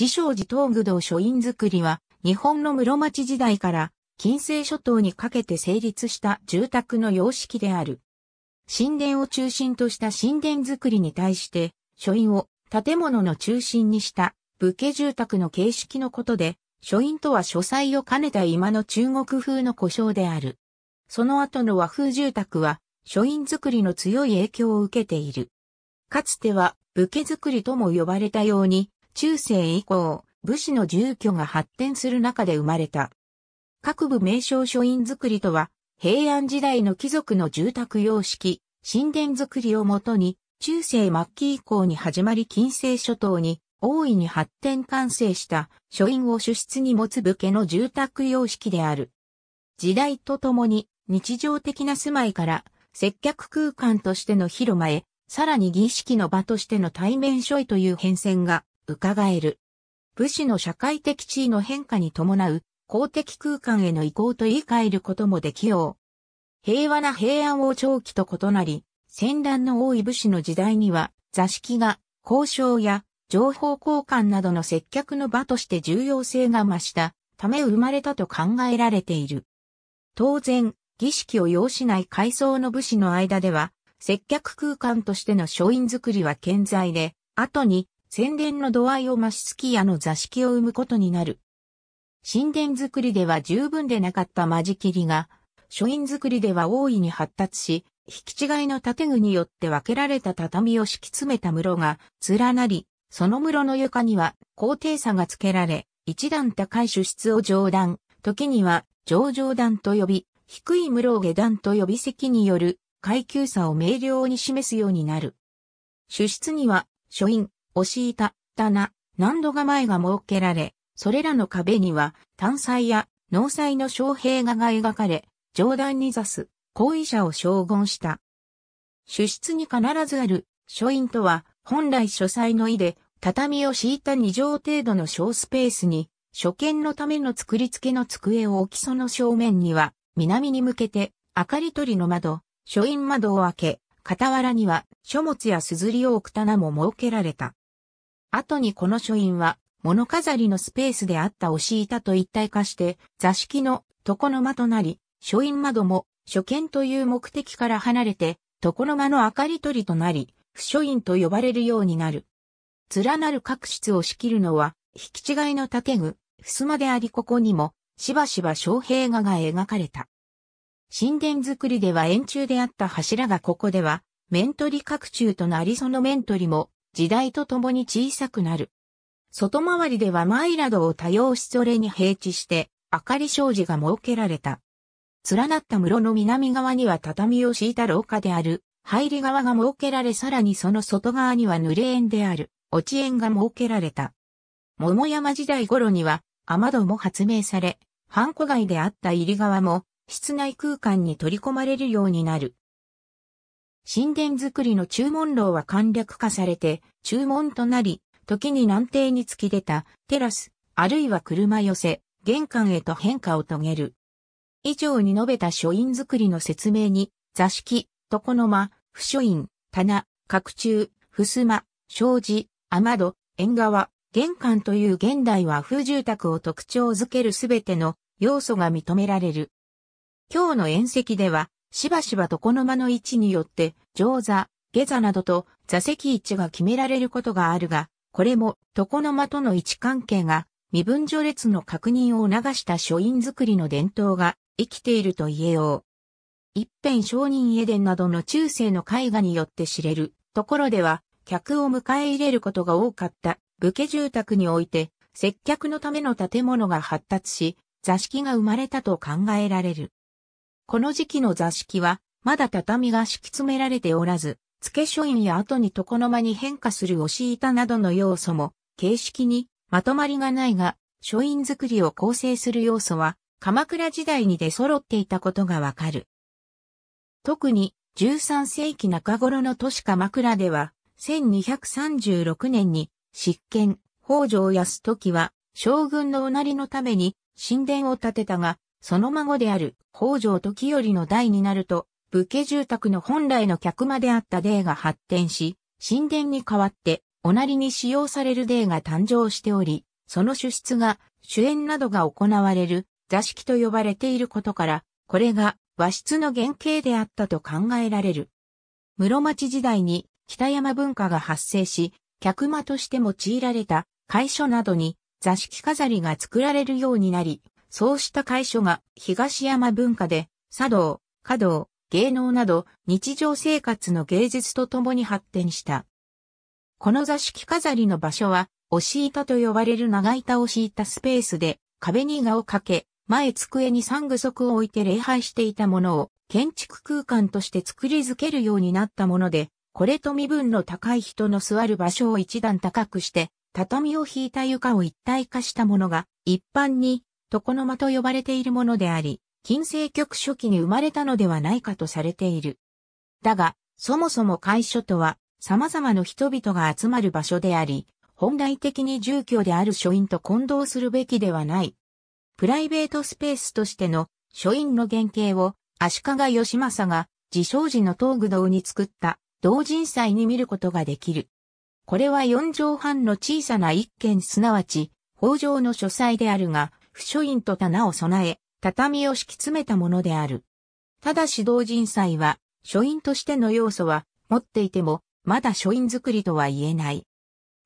自称寺東具道書院作りは、日本の室町時代から、近世諸島にかけて成立した住宅の様式である。神殿を中心とした神殿作りに対して、書院を建物の中心にした武家住宅の形式のことで、書院とは書斎を兼ねた今の中国風の故障である。その後の和風住宅は、書院作りの強い影響を受けている。かつては、武家作りとも呼ばれたように、中世以降、武士の住居が発展する中で生まれた。各部名称書院作りとは、平安時代の貴族の住宅様式、神殿作りをもとに、中世末期以降に始まり近世諸島に大いに発展完成した書院を主室に持つ武家の住宅様式である。時代とともに日常的な住まいから接客空間としての広間へ、さらに儀式の場としての対面書位という変遷が伺える。武士の社会的地位の変化に伴う公的空間への移行と言い換えることもできよう。平和な平安王長期と異なり、戦乱の多い武士の時代には、座敷が交渉や情報交換などの接客の場として重要性が増したため生まれたと考えられている。当然、儀式を要しない階層の武士の間では、接客空間としての書院作りは健在で、後に宣伝の度合いを増しスキヤの座敷を生むことになる。神殿作りでは十分でなかった間仕切りが、書院作りでは大いに発達し、引き違いの建具によって分けられた畳を敷き詰めた室が連なり、その室の床には高低差がつけられ、一段高い主室を上段、時には上上段と呼び、低い室を下段と呼び席による階級差を明瞭に示すようになる。主室には書院、押板、棚、何度が前が設けられ、それらの壁には、単彩や農彩の障兵画が描かれ、上段に座す、行為者を称言した。主室に必ずある、書院とは、本来書斎の意で、畳を敷いた2畳程度の小スペースに、初見のための作り付けの机を置きその正面には、南に向けて、明かり取りの窓、書院窓を開け、傍らには書物や硯を置く棚も設けられた。後にこの書院は物飾りのスペースであった押し板と一体化して座敷の床の間となり、書院窓も初見という目的から離れて床の間の明かり取りとなり、不書院と呼ばれるようになる。連なる各室を仕切るのは、引き違いの建具、襖でありここにも、しばしば昌平画が描かれた。神殿作りでは円柱であった柱がここでは、面取り各柱となりその面取りも、時代とともに小さくなる。外回りではマイラドを多用しそれに平地して、明かり障子が設けられた。連なった室の南側には畳を敷いた廊下である、入り側が設けられさらにその外側には濡れ縁である、落ち縁が設けられた。桃山時代頃には、雨戸も発明され、ハンコ街であった入り側も、室内空間に取り込まれるようになる。神殿作りの注文楼は簡略化されて、注文となり、時に南庭に突き出たテラス、あるいは車寄せ、玄関へと変化を遂げる。以上に述べた書院作りの説明に、座敷、床の間、不書院、棚、角柱、襖、障子、雨戸、縁側、玄関という現代和風住宅を特徴づけるすべての要素が認められる。今日の宴席では、しばしば床の間の位置によって、上座、下座などと座席位置が決められることがあるが、これも床の間との位置関係が身分序列の確認を促した書院作りの伝統が生きていると言えよう。一辺商人デ伝などの中世の絵画によって知れるところでは、客を迎え入れることが多かった武家住宅において、接客のための建物が発達し、座敷が生まれたと考えられる。この時期の座敷は、まだ畳が敷き詰められておらず、付け書院や後に床の間に変化する押し板などの要素も、形式にまとまりがないが、書院作りを構成する要素は、鎌倉時代に出揃っていたことがわかる。特に、13世紀中頃の都市鎌倉では、1236年に、執権、北条康時は、将軍のおなりのために、神殿を建てたが、その孫である北条時頼の代になると、武家住宅の本来の客間であったデーが発展し、神殿に代わっておなりに使用されるデーが誕生しており、その主出が主演などが行われる座敷と呼ばれていることから、これが和室の原型であったと考えられる。室町時代に北山文化が発生し、客間として用いられた会所などに座敷飾りが作られるようになり、そうした会所が東山文化で、茶道、華道、芸能など日常生活の芸術とともに発展した。この座敷飾りの場所は、押し板と呼ばれる長板を敷いたスペースで、壁に画をかけ、前机に三具足を置いて礼拝していたものを建築空間として作り付けるようになったもので、これと身分の高い人の座る場所を一段高くして、畳を引いた床を一体化したものが一般に床の間と呼ばれているものであり、近世局初期に生まれたのではないかとされている。だが、そもそも会所とは、様々な人々が集まる場所であり、本来的に住居である書院と混同するべきではない。プライベートスペースとしての書院の原型を足利義政が自称時の東具堂に作った同人祭に見ることができる。これは四畳半の小さな一軒すなわち、法上の書斎であるが、不書院と棚を備え、畳を敷き詰めたものである。ただし同人祭は、書院としての要素は持っていても、まだ書院作りとは言えない。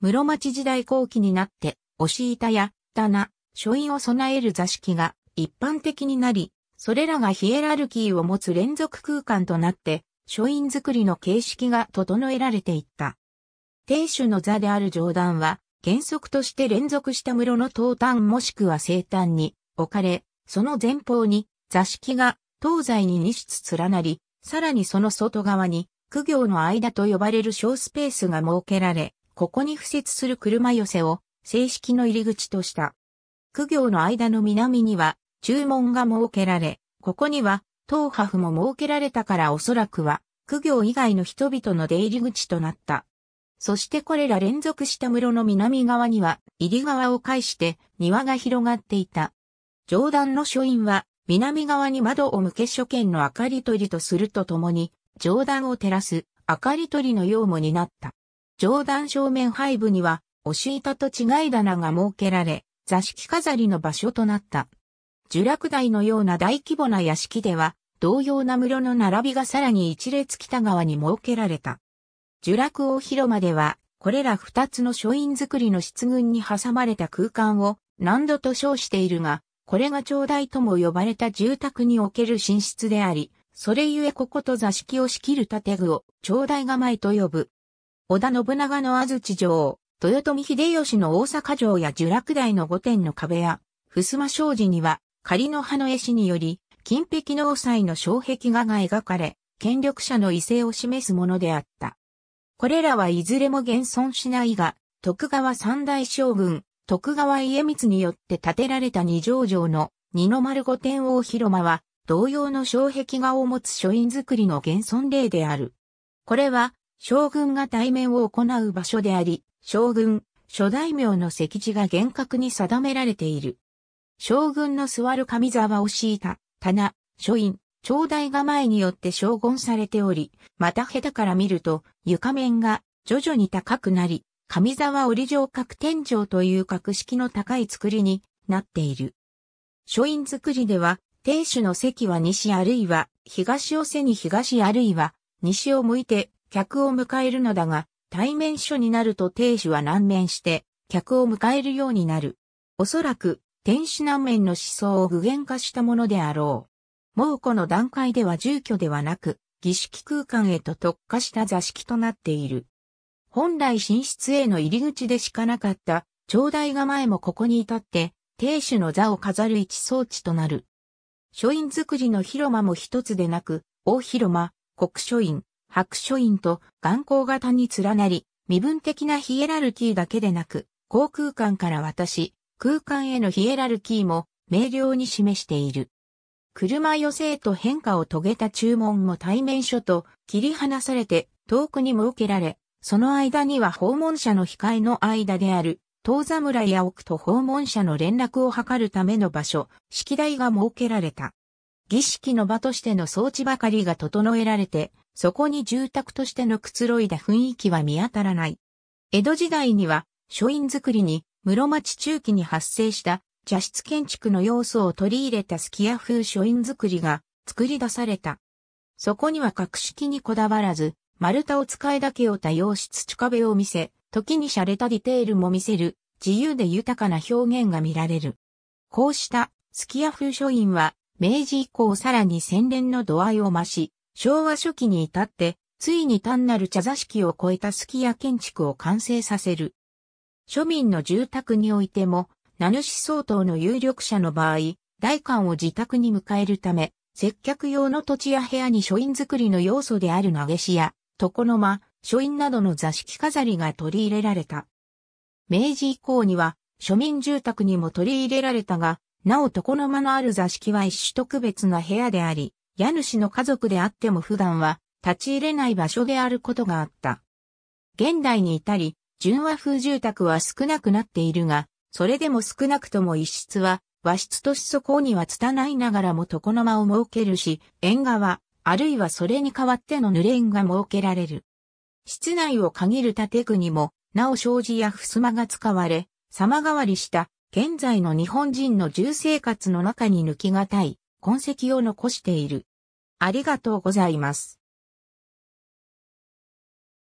室町時代後期になって、押し板や棚、書院を備える座敷が一般的になり、それらがヒエラルキーを持つ連続空間となって、書院作りの形式が整えられていった。亭主の座である上段は、原則として連続した室の東端もしくは西端に置かれ、その前方に座敷が東西に2室連なり、さらにその外側に苦行の間と呼ばれる小スペースが設けられ、ここに付設する車寄せを正式の入り口とした。苦行の間の南には注文が設けられ、ここには東波府も設けられたからおそらくは苦行以外の人々の出入り口となった。そしてこれら連続した室の南側には、入り側を介して庭が広がっていた。上段の書院は、南側に窓を向け書見の明かり取りとするとともに、上段を照らす明かり取りの用務になった。上段正面背部には、押し板と違い棚が設けられ、座敷飾りの場所となった。樹落台のような大規模な屋敷では、同様な室の並びがさらに一列北側に設けられた。聚楽王広間では、これら二つの書院造りの室群に挟まれた空間を何度と称しているが、これが頂大とも呼ばれた住宅における寝室であり、それゆえここと座敷を仕切る建具を頂大構えと呼ぶ。織田信長の安土城、豊臣秀吉の大阪城や聚楽台の御殿の壁や、襖障子には仮の葉の絵師により、金壁の王祭の障壁画が描かれ、権力者の威勢を示すものであった。これらはいずれも現存しないが、徳川三大将軍、徳川家光によって建てられた二条城の二の丸御天王広間は、同様の障壁画を持つ書院作りの現存例である。これは、将軍が対面を行う場所であり、将軍、諸大名の席地が厳格に定められている。将軍の座る上座はを敷いた、棚、書院、頂戴構えによって荘厳されており、また下手から見ると床面が徐々に高くなり、上沢折上角天井という格式の高い作りになっている。書院作りでは、亭主の席は西あるいは東を背に東あるいは西を向いて客を迎えるのだが、対面書になると亭主は南面して客を迎えるようになる。おそらく、天使南面の思想を具現化したものであろう。猛虎の段階では住居ではなく、儀式空間へと特化した座敷となっている。本来寝室への入り口でしかなかった、頂戴が前もここに至って、亭主の座を飾る一装置となる。書院作りの広間も一つでなく、大広間、国書院、白書院と眼光型に連なり、身分的なヒエラルキーだけでなく、航空間から渡し、空間へのヒエラルキーも明瞭に示している。車寄せへと変化を遂げた注文も対面所と切り離されて遠くに設けられ、その間には訪問者の控えの間である、遠侍や奥と訪問者の連絡を図るための場所、式台が設けられた。儀式の場としての装置ばかりが整えられて、そこに住宅としてのくつろいだ雰囲気は見当たらない。江戸時代には、書院作りに、室町中期に発生した茶室建築の要素を取り入れたスキア風書院作りが作り出された。そこには格式にこだわらず、丸太を使いだけを多用し土壁を見せ、時に洒落たディテールも見せる、自由で豊かな表現が見られる。こうした、スキア風書院は、明治以降さらに洗練の度合いを増し、昭和初期に至って、ついに単なる茶座敷を超えたスキア建築を完成させる。庶民の住宅においても、名主相当の有力者の場合、代官を自宅に迎えるため、接客用の土地や部屋に書院作りの要素である投げしや、床の間、書院などの座敷飾りが取り入れられた。明治以降には、庶民住宅にも取り入れられたが、なお床の間のある座敷は一種特別な部屋であり、家主の家族であっても普段は立ち入れない場所であることがあった。現代に至り、純和風住宅は少なくなっているが、それでも少なくとも一室は、和室としそこには拙いながらも床の間を設けるし、縁側、あるいはそれに代わっての濡れ縁が設けられる。室内を限る建具にも、なお障子や襖が使われ、様変わりした、現在の日本人の住生活の中に抜きがたい、痕跡を残している。ありがとうございます。